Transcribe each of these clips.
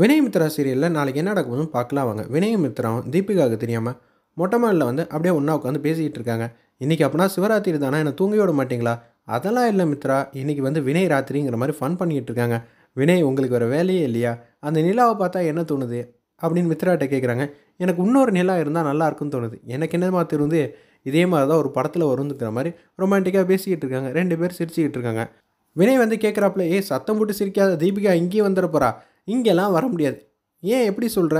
வினயமித்ரா சீரியலில் நாளைக்கு என்ன நடக்குதுன்னு பார்க்கலாம் வாங்க வினயமித்ராவும் தீபிகாவுக்கு தெரியாமல் மொட்டை மாடில் வந்து அப்படியே ஒன்றா உட்காந்து பேசிக்கிட்டு இருக்காங்க இன்றைக்கி அப்படின்னா சிவராத்திரி தானே என்னை தூங்கி விட மாட்டிங்களா அதெல்லாம் இல்லை மித்ரா இன்றைக்கி வந்து வினய் ராத்திரிங்கிற மாதிரி ஃபன் பண்ணிக்கிட்டு இருக்காங்க வினய் உங்களுக்கு வேறு வேலையே இல்லையா அந்த நிலாவை பார்த்தா என்ன தோணுது அப்படின்னு மித்ராட்ட கேட்குறாங்க எனக்கு இன்னொரு நிலா இருந்தால் நல்லாயிருக்குன்னு தோணுது எனக்கு மாதிரி இருந்து இதே மாதிரி தான் ஒரு படத்தில் வருந்துக்கிற மாதிரி ரொமான்டிக்காக பேசிக்கிட்டு இருக்காங்க ரெண்டு பேர் சிரிச்சுக்கிட்டு இருக்காங்க வினய் வந்து கேட்குறாப்புல ஏ சத்தம் போட்டு சிரிக்காத தீபிகா இங்கேயே வந்துட இங்கெல்லாம் வர முடியாது ஏன் எப்படி சொல்கிற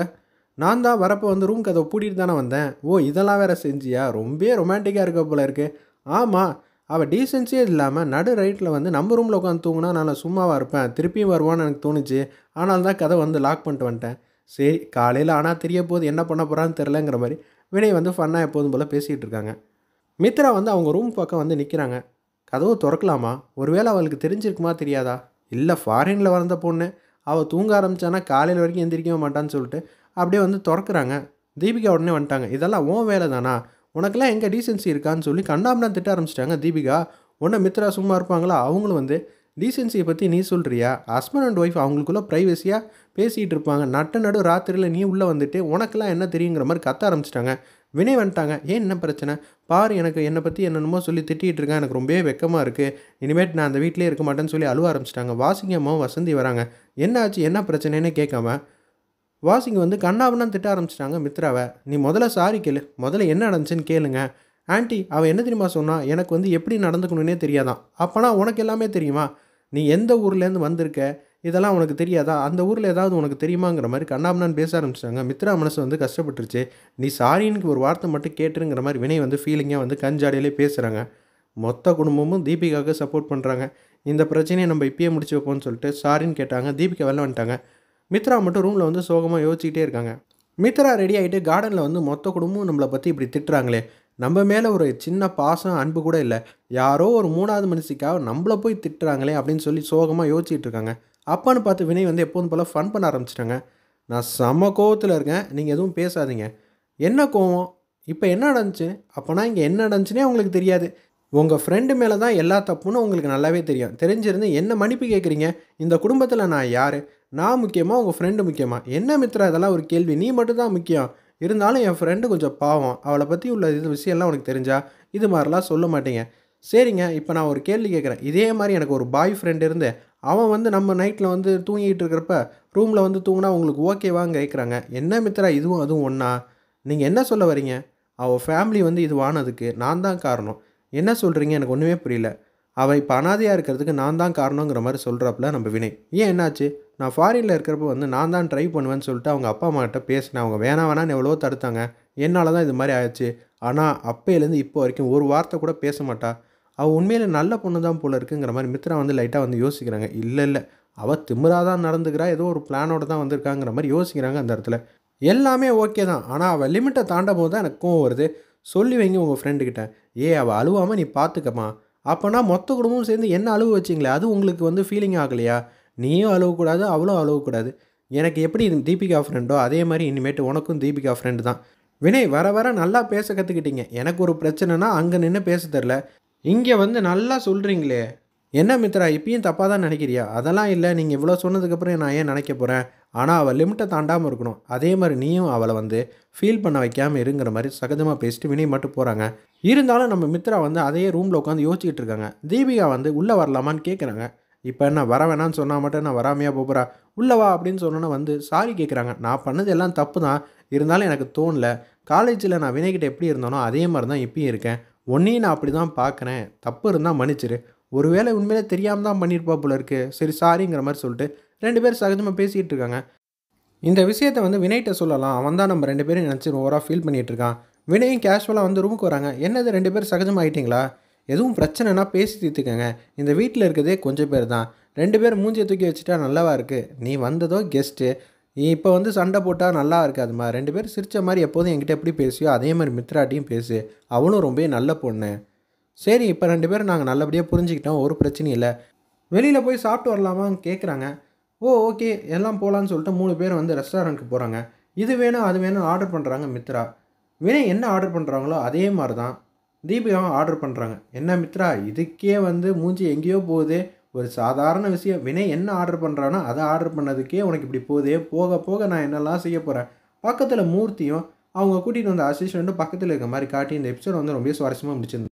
நான் தான் வரப்போ வந்து ரூம் கதவை பூட்டிட்டு தானே வந்தேன் ஓ இதெல்லாம் வேறு செஞ்சியா ரொம்ப ரொமான்டிக்காக இருக்க போல இருக்குது ஆமாம் அவள் டீசென்ஸே இல்லாமல் நடு ரைட்டில் வந்து நம்ம ரூமில் உட்காந்து தூங்கினா நான் சும்மாவாக இருப்பேன் திருப்பியும் வருவான்னு எனக்கு தோணுச்சு ஆனால் தான் கதை வந்து லாக் பண்ணிட்டு வந்துட்டேன் சரி காலையில் ஆனால் தெரிய போது என்ன பண்ண போகிறான்னு தெரிலங்கிற மாதிரி வினை வந்து ஃபன்னாக எப்போதும் போல் பேசிகிட்டு இருக்காங்க மித்ரா வந்து அவங்க ரூம் பக்கம் வந்து நிற்கிறாங்க கதவு திறக்கலாமா ஒருவேளை அவளுக்கு தெரிஞ்சிருக்குமா தெரியாதா இல்லை ஃபாரினில் வளர்ந்த பொண்ணு அவள் தூங்க ஆரம்பித்தானா காலையில் வரைக்கும் எந்திரிக்கவே மாட்டான்னு சொல்லிட்டு அப்படியே வந்து திறக்கிறாங்க தீபிகா உடனே வந்துட்டாங்க இதெல்லாம் ஓன் வேலை தானா உனக்கெல்லாம் எங்கே டீசென்சி இருக்கான்னு சொல்லி கண்டாம்னா திட்ட ஆரம்பிச்சிட்டாங்க தீபிகா உன்னை மித்ரா சும்மா இருப்பாங்களா அவங்களும் வந்து டீசென்சியை பற்றி நீ சொல்கிறியா ஹஸ்பண்ட் அண்ட் ஒய்ஃப் அவங்களுக்குள்ளே ப்ரைவசியாக பேசிகிட்டு இருப்பாங்க நட்டு நடு ராத்திரியில் நீ உள்ளே வந்துட்டு உனக்கெல்லாம் என்ன தெரியுங்கிற மாதிரி கத்த ஆரம்பிச்சிட்டாங்க வினய் வந்துட்டாங்க ஏன் என்ன பிரச்சனை பாரு எனக்கு என்னை பற்றி என்னென்னமோ சொல்லி திட்டிகிட்டு இருக்கேன் எனக்கு ரொம்பவே வெக்கமாக இருக்குது இனிமேட் நான் அந்த வீட்டிலே இருக்க மாட்டேன்னு சொல்லி அழுவ ஆரம்பிச்சிட்டாங்க வாசிங்க அம்மாவும் வசந்தி வராங்க என்ன ஆச்சு என்ன பிரச்சனைன்னு கேட்காம வாசிங்க வந்து கண்ணாவனா திட்ட ஆரம்பிச்சிட்டாங்க மித்ராவை நீ முதல்ல சாரி கேளு முதல்ல என்ன நடந்துச்சுன்னு கேளுங்க ஆன்ட்டி அவள் என்ன தெரியுமா சொன்னால் எனக்கு வந்து எப்படி நடந்துக்கணுன்னே தெரியாதான் அப்போனா உனக்கு எல்லாமே தெரியுமா நீ எந்த ஊர்லேருந்து வந்திருக்க இதெல்லாம் உனக்கு தெரியாதா அந்த ஊரில் ஏதாவது உனக்கு தெரியுமாங்கிற மாதிரி கண்ணாமண்ணான் பேச ஆரம்பிச்சிட்டாங்க மித்ரா மனசு வந்து கஷ்டப்பட்டுருச்சு நீ சாரின்னுக்கு ஒரு வார்த்தை மட்டும் கேட்டுருங்கிற மாதிரி வினய் வந்து ஃபீலிங்காக வந்து கஞ்சாடியிலே பேசுகிறாங்க மொத்த குடும்பமும் தீபிகாவுக்கு சப்போர்ட் பண்ணுறாங்க இந்த பிரச்சனையை நம்ம இப்பயே முடிச்சு வைப்போம்னு சொல்லிட்டு சாரின்னு கேட்டாங்க தீபிகா வெளில வந்துட்டாங்க மித்ரா மட்டும் ரூமில் வந்து சோகமாக யோசிச்சுக்கிட்டே இருக்காங்க மித்ரா ரெடி ஆகிட்டு கார்டனில் வந்து மொத்த குடும்பமும் நம்மளை பற்றி இப்படி திட்டுறாங்களே நம்ம மேலே ஒரு சின்ன பாசம் அன்பு கூட இல்லை யாரோ ஒரு மூணாவது மனுஷிக்காக நம்மளை போய் திட்டுறாங்களே அப்படின்னு சொல்லி சோகமாக யோசிச்சுட்டு இருக்காங்க அப்பான்னு பார்த்து வினய் வந்து எப்போதும் போல் ஃபன் பண்ண ஆரம்பிச்சிட்டாங்க நான் செம்ம கோவத்தில் இருக்கேன் நீங்கள் எதுவும் பேசாதீங்க என்ன கோவம் இப்போ என்ன நடந்துச்சு அப்போனா இங்கே என்ன நடந்துச்சுனே உங்களுக்கு தெரியாது உங்கள் ஃப்ரெண்டு மேலே தான் எல்லா தப்புன்னு உங்களுக்கு நல்லாவே தெரியும் தெரிஞ்சிருந்து என்ன மன்னிப்பு கேட்குறீங்க இந்த குடும்பத்தில் நான் யார் நான் முக்கியமாக உங்கள் ஃப்ரெண்டு முக்கியமாக என்ன மித்ரா இதெல்லாம் ஒரு கேள்வி நீ மட்டும் தான் முக்கியம் இருந்தாலும் என் ஃப்ரெண்டு கொஞ்சம் பாவம் அவளை பற்றி உள்ள இது விஷயம்லாம் உனக்கு தெரிஞ்சா இது மாதிரிலாம் சொல்ல மாட்டேங்க சரிங்க இப்போ நான் ஒரு கேள்வி கேட்குறேன் இதே மாதிரி எனக்கு ஒரு பாய் ஃப்ரெண்டு இருந்து அவன் வந்து நம்ம நைட்டில் வந்து தூங்கிகிட்டு இருக்கிறப்ப ரூமில் வந்து தூங்கினா உங்களுக்கு ஓகேவான்னு கேட்குறாங்க என்ன மித்திரா இதுவும் அதுவும் ஒன்றா நீங்கள் என்ன சொல்ல வரீங்க அவள் ஃபேமிலி வந்து இதுவானதுக்கு நான் தான் காரணம் என்ன சொல்கிறீங்க எனக்கு ஒன்றுமே புரியல அவள் இப்போ அனாதையாக இருக்கிறதுக்கு நான் தான் காரணங்கிற மாதிரி சொல்கிறப்பல நம்ம வினை ஏன் என்னாச்சு நான் ஃபாரினில் இருக்கிறப்ப வந்து நான் தான் ட்ரை பண்ணுவேன்னு சொல்லிட்டு அவங்க அப்பா அம்மாக்கிட்ட பேசினேன் அவங்க வேணாம் வேணான்னு எவ்வளோ தடுத்தாங்க என்னால் தான் இது மாதிரி ஆயிடுச்சு ஆனால் அப்பையிலேருந்து இப்போ வரைக்கும் ஒரு வார்த்தை கூட பேச மாட்டா அவள் உண்மையில் நல்ல பொண்ணு தான் போல இருக்குங்கிற மாதிரி மித்ரா வந்து லைட்டாக வந்து யோசிக்கிறாங்க இல்லை இல்லை அவள் திமுறாக தான் நடந்துக்கிறா ஏதோ ஒரு பிளானோட தான் வந்திருக்காங்கிற மாதிரி யோசிக்கிறாங்க அந்த இடத்துல எல்லாமே ஓகே தான் ஆனால் அவள் லிமிட்டை தாண்டும் போது தான் எனக்கு கோவம் வருது சொல்லி வைங்க உங்கள் ஃப்ரெண்டுக்கிட்ட ஏ அவள் அழுவாமல் நீ பார்த்துக்கம்மா அப்போனா மொத்த குடும்பமும் சேர்ந்து என்ன அழுவு வச்சிங்களே அது உங்களுக்கு வந்து ஃபீலிங் ஆகலையா நீயும் அழுவக்கூடாது அவளும் அழுவக்கூடாது எனக்கு எப்படி தீபிகா ஃப்ரெண்டோ அதே மாதிரி இனிமேட்டு உனக்கும் தீபிகா ஃப்ரெண்டு தான் வினய் வர வர நல்லா பேச கற்றுக்கிட்டீங்க எனக்கு ஒரு பிரச்சனைனா அங்கே நின்று பேச தெரில இங்கே வந்து நல்லா சொல்கிறீங்களே என்ன மித்ரா இப்பயும் தப்பாக தான் நினைக்கிறியா அதெல்லாம் இல்லை நீங்கள் இவ்வளோ சொன்னதுக்கப்புறம் நான் ஏன் நினைக்க போகிறேன் ஆனால் அவள் லிமிட்டை தாண்டாமல் இருக்கணும் அதே மாதிரி நீயும் அவளை வந்து ஃபீல் பண்ண வைக்காமல் இருங்கிற மாதிரி சகஜமாக பேசிட்டு வினய் மட்டும் போகிறாங்க இருந்தாலும் நம்ம மித்ரா வந்து அதே ரூமில் உட்காந்து யோசிச்சுட்டு இருக்காங்க தீபிகா வந்து உள்ளே வரலாமான்னு கேட்குறாங்க இப்போ என்ன வர வேணான்னு சொன்னால் மட்டும் நான் வராமையாக போகிறா உள்ளவா அப்படின்னு சொன்னோன்னே வந்து சாரி கேட்குறாங்க நான் பண்ணது எல்லாம் தப்பு தான் இருந்தாலும் எனக்கு தோணலை காலேஜில் நான் வினய்கிட்ட எப்படி இருந்தேனோ அதே மாதிரி தான் இப்பயும் இருக்கேன் உன்னையும் நான் அப்படி தான் பார்க்குறேன் தப்பு இருந்தால் மன்னிச்சிரு ஒருவேளை உண்மையிலே தெரியாமல் தான் பண்ணியிருப்பா போல இருக்கு சரி சாரிங்கிற மாதிரி சொல்லிட்டு ரெண்டு பேரும் சகஜமாக பேசிகிட்டு இருக்காங்க இந்த விஷயத்தை வந்து வினய்கிட்ட சொல்லலாம் அவன் தான் நம்ம ரெண்டு பேரும் நினச்சி ஓவராக ஃபீல் பண்ணிகிட்டு இருக்கான் வினயும் கேஷுவலாக வந்து ரூமுக்கு வராங்க என்னது ரெண்டு பேரும் சகஜமாகிட்டிங்களா எதுவும் பிரச்சனைனா பேசி தீர்த்துக்கங்க இந்த வீட்டில் இருக்கிறதே கொஞ்சம் பேர் தான் ரெண்டு பேர் மூஞ்சியை தூக்கி வச்சுட்டா நல்லாவா இருக்குது நீ வந்ததோ கெஸ்ட்டு இப்போ வந்து சண்டை போட்டால் நல்லா இருக்காதுமா ரெண்டு பேரும் சிரித்த மாதிரி எப்போதும் என்கிட்ட எப்படி பேசியோ அதே மாதிரி மித்ராட்டியும் பேசு அவளும் ரொம்ப நல்ல பொண்ணு சரி இப்போ ரெண்டு பேரும் நாங்கள் நல்லபடியாக புரிஞ்சுக்கிட்டோம் ஒரு பிரச்சனையும் இல்லை வெளியில் போய் சாப்பிட்டு வரலாமான்னு கேட்குறாங்க ஓ ஓகே எல்லாம் போகலான்னு சொல்லிட்டு மூணு பேர் வந்து ரெஸ்டாரண்ட்டுக்கு போகிறாங்க இது வேணும் அது வேணும் ஆர்டர் பண்ணுறாங்க மித்ரா வினய் என்ன ஆர்டர் பண்ணுறாங்களோ அதே மாதிரி தான் தீபிகாவும் ஆர்டர் பண்ணுறாங்க என்ன மித்ரா இதுக்கே வந்து மூஞ்சி எங்கேயோ போகுது ஒரு சாதாரண விஷயம் வினை என்ன ஆர்டர் பண்ணுறானோ அதை ஆர்டர் பண்ணதுக்கே உனக்கு இப்படி போதே போக போக நான் என்னெல்லாம் செய்ய போகிறேன் பக்கத்தில் மூர்த்தியும் அவங்க கூட்டிகிட்டு வந்த அசிஸ்டண்ட்டும் பக்கத்தில் இருக்க மாதிரி காட்டி இந்த எபிசோட் வந்து ரொம்ப சுவாரஸ்யமாக முடிச்சிருந்தேன்